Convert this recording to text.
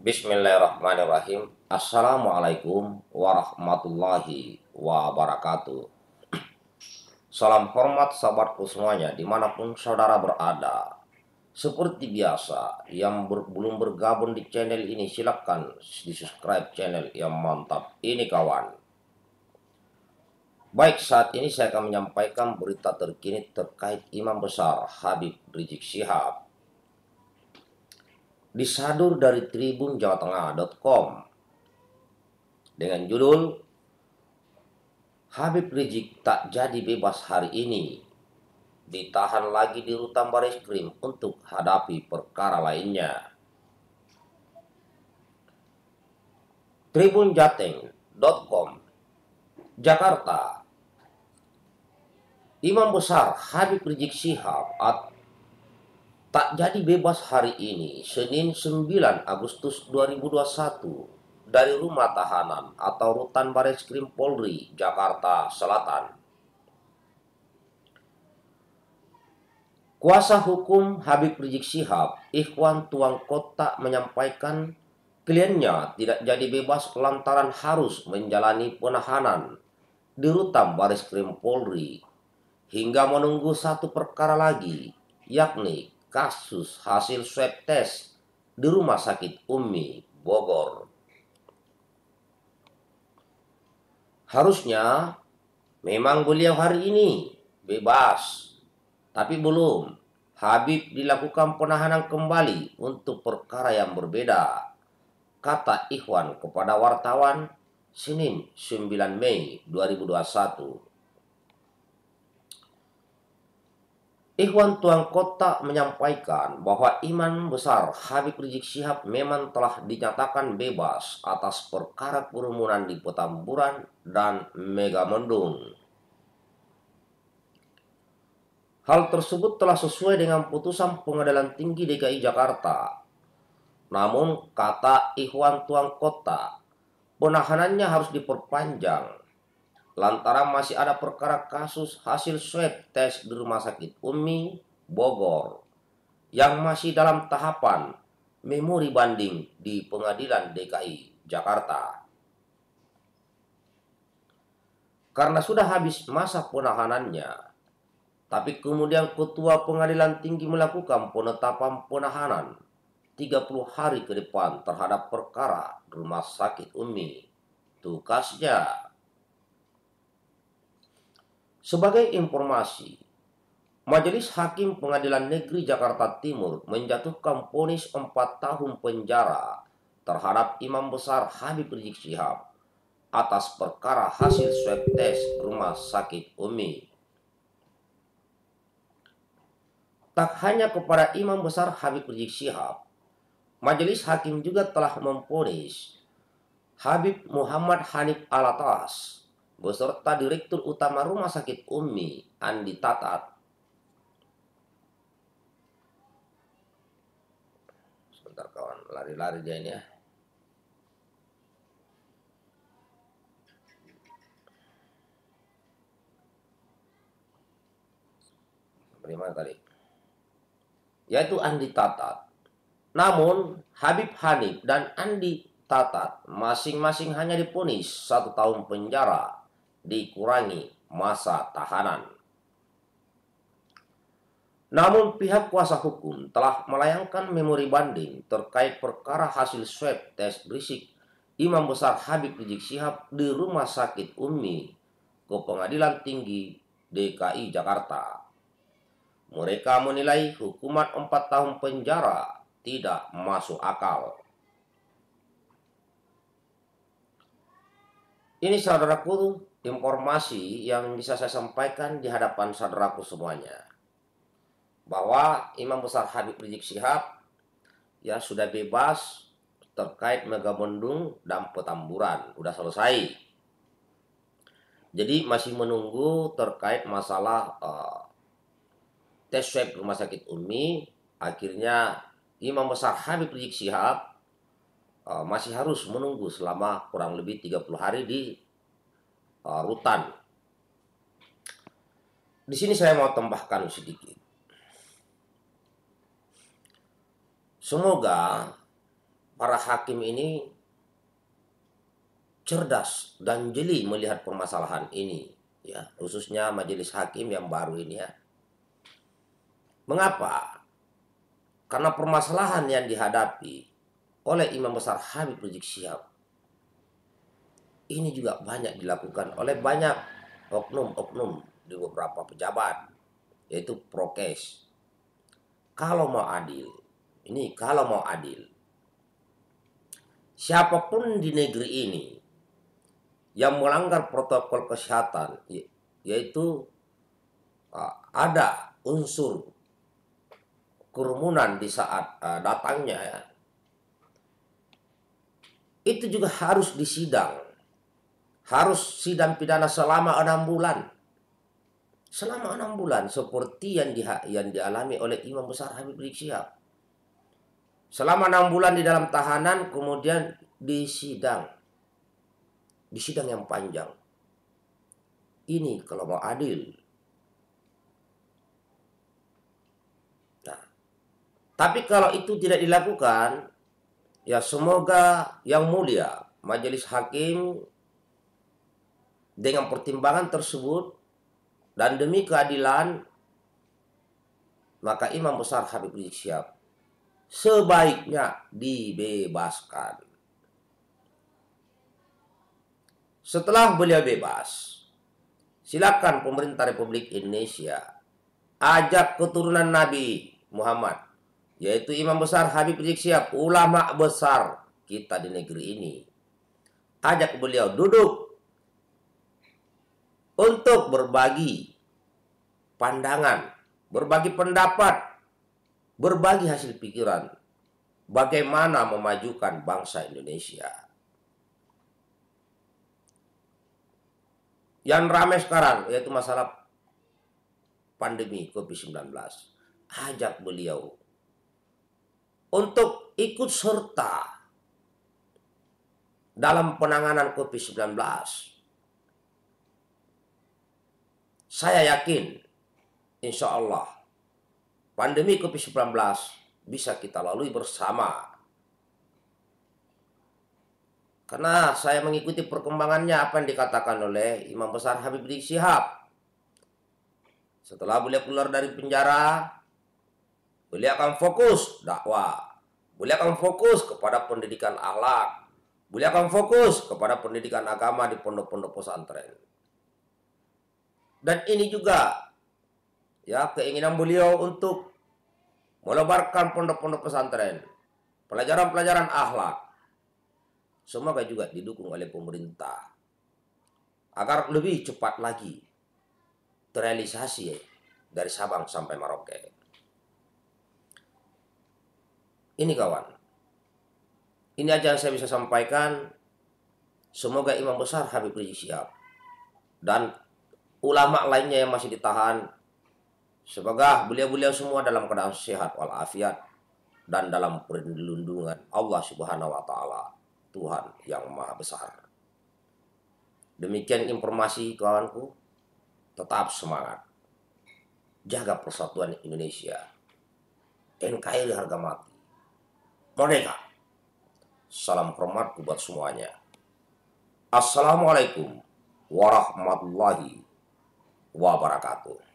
Bismillahirrahmanirrahim. Assalamualaikum warahmatullahi wabarakatuh. Salam hormat sahabatku semuanya dimanapun saudara berada. Seperti biasa, yang ber belum bergabung di channel ini silahkan di subscribe channel yang mantap ini kawan. Baik, saat ini saya akan menyampaikan berita terkini terkait Imam Besar Habib Rizik Sihab disadur dari tribun jawa tengah.com dengan judul Habib Rizik tak jadi bebas hari ini ditahan lagi di rutan baris krim untuk hadapi perkara lainnya. Tribun Jateng.com Jakarta Imam Besar Habib Rizik Sihab Tak jadi bebas hari ini, Senin 9 Agustus 2021, dari rumah tahanan atau rutan Bareskrim Polri, Jakarta Selatan. Kuasa hukum Habib Rizik Sihab, Ikhwan Tuang Kota menyampaikan kliennya tidak jadi bebas lantaran harus menjalani penahanan di rutan Bareskrim Polri hingga menunggu satu perkara lagi, yakni kasus hasil swab test di Rumah Sakit Umi Bogor. Harusnya memang beliau hari ini bebas, tapi belum. Habib dilakukan penahanan kembali untuk perkara yang berbeda, kata Ikhwan kepada wartawan Senin 9 Mei 2021. Ikhwan Tuan Kota menyampaikan bahwa iman Besar Habib Rizik Syihab memang telah dinyatakan bebas atas perkara kerumunan di Petamburan dan Megamendung. Hal tersebut telah sesuai dengan putusan pengadilan tinggi DKI Jakarta. Namun, kata Ikhwan Tuan Kota, penahanannya harus diperpanjang lantaran masih ada perkara kasus hasil swab tes di Rumah Sakit Umi Bogor yang masih dalam tahapan memori banding di Pengadilan DKI Jakarta. Karena sudah habis masa penahanannya, tapi kemudian Ketua Pengadilan Tinggi melakukan penetapan penahanan 30 hari ke depan terhadap perkara rumah sakit Umi. Tugasnya sebagai informasi, Majelis Hakim Pengadilan Negeri Jakarta Timur menjatuhkan ponis 4 tahun penjara terhadap Imam Besar Habib Rizik Syihab atas perkara hasil swab test rumah sakit Umi. Tak hanya kepada Imam Besar Habib Rizik Syihab, Majelis Hakim juga telah memponis Habib Muhammad Hanif Alatas beserta direktur utama Rumah Sakit Umi Andi Tatat sebentar kawan lari-lari dia ini ya bagaimana tadi yaitu Andi Tatat namun Habib Hanif dan Andi Tatat masing-masing hanya diponis satu tahun penjara dikurangi masa tahanan. Namun pihak kuasa hukum telah melayangkan memori banding terkait perkara hasil swab tes berisik Imam Besar Habib Rizik Sihab di Rumah Sakit Umi ke Pengadilan Tinggi DKI Jakarta. Mereka menilai hukuman 4 tahun penjara tidak masuk akal. Ini saudaraku informasi yang bisa saya sampaikan di hadapan saudaraku semuanya bahwa Imam Besar Habib Rizik Sihab ya sudah bebas terkait Megamendung dan Petamburan sudah selesai. Jadi masih menunggu terkait masalah uh, tes swab rumah sakit Umi akhirnya Imam Besar Habib Rizik Sihab eh, masih harus menunggu selama kurang lebih 30 hari di Eh, rutan. Di sini saya mau tambahkan sedikit. Semoga para hakim ini cerdas dan jeli melihat permasalahan ini, ya, khususnya majelis hakim yang baru ini ya. Mengapa? Karena permasalahan yang dihadapi oleh Imam Besar Habib Rizik Syihab ini juga banyak dilakukan oleh banyak oknum-oknum di beberapa pejabat, yaitu prokes. Kalau mau adil, ini kalau mau adil, siapapun di negeri ini yang melanggar protokol kesehatan, yaitu ada unsur kerumunan di saat datangnya ya. itu juga harus disidang harus sidang pidana selama enam bulan. Selama enam bulan seperti yang, di, yang dialami oleh Imam Besar Habib Rizieq. Selama enam bulan di dalam tahanan kemudian disidang. Di sidang yang panjang. Ini kalau mau adil. Nah, tapi kalau itu tidak dilakukan, ya semoga yang mulia majelis hakim dengan pertimbangan tersebut dan demi keadilan, maka Imam Besar Habib Rizik Syihab sebaiknya dibebaskan. Setelah beliau bebas, silakan pemerintah Republik Indonesia ajak keturunan Nabi Muhammad, yaitu Imam Besar Habib Rizik Syihab, ulama besar kita di negeri ini. Ajak beliau duduk untuk berbagi pandangan, berbagi pendapat, berbagi hasil pikiran bagaimana memajukan bangsa Indonesia. Yang ramai sekarang yaitu masalah pandemi COVID-19. Ajak beliau untuk ikut serta dalam penanganan COVID-19 saya yakin, insya Allah, pandemi COVID-19 bisa kita lalui bersama. Karena saya mengikuti perkembangannya apa yang dikatakan oleh Imam Besar Habib Rizik Syihab. Setelah beliau keluar dari penjara, beliau akan fokus dakwah. Beliau akan fokus kepada pendidikan akhlak. Beliau akan fokus kepada pendidikan agama di pondok-pondok pesantren. Dan ini juga ya keinginan beliau untuk melebarkan pondok-pondok pesantren, pelajaran-pelajaran akhlak. Semoga juga didukung oleh pemerintah agar lebih cepat lagi terrealisasi dari Sabang sampai Merauke. Ini kawan, ini aja yang saya bisa sampaikan. Semoga Imam Besar Habib Rizik siap dan ulama lainnya yang masih ditahan. Semoga beliau-beliau semua dalam keadaan sehat walafiat dan dalam perlindungan Allah Subhanahu wa taala, Tuhan yang Maha Besar. Demikian informasi kawanku. Tetap semangat. Jaga persatuan Indonesia. NKRI harga mati. Merdeka. Salam hormatku buat semuanya. Assalamualaikum warahmatullahi wabarakatuh.